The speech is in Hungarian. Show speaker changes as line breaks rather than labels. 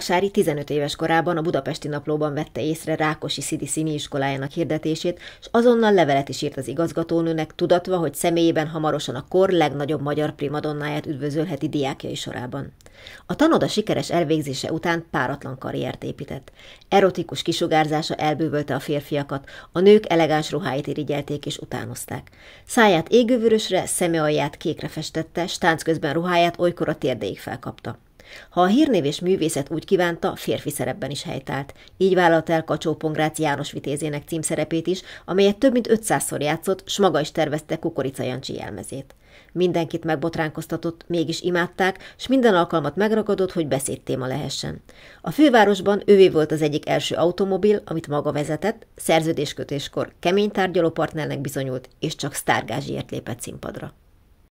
Sári 15 éves korában a Budapesti Naplóban vette észre Rákosi Szidi színi iskolájának hirdetését, és azonnal levelet is írt az igazgatónőnek, tudatva, hogy személyében hamarosan a kor legnagyobb magyar primadonnáját üdvözölheti diákjai sorában. A tanoda sikeres elvégzése után páratlan karriert épített. Erotikus kisugárzása elbűvölte a férfiakat, a nők elegáns ruháit irigyelték és utánozták. Száját égővörösre, alját kékre festette, stánc közben ruháját olykor a térdeig felkapta. Ha a hírnév és művészet úgy kívánta, férfi szerepben is helytált. Így vállalta el Kacsó Pongrácz János Vitézének címszerepét is, amelyet több mint 500-szor játszott, s maga is tervezte Kukorica Jancsi jelmezét. Mindenkit megbotránkoztatott, mégis imádták, s minden alkalmat megragadott, hogy beszédtéma lehessen. A fővárosban ővé volt az egyik első automobil, amit maga vezetett, szerződéskötéskor kemény tárgyalópartnernek bizonyult, és csak sztárgázsiért lépett színpadra.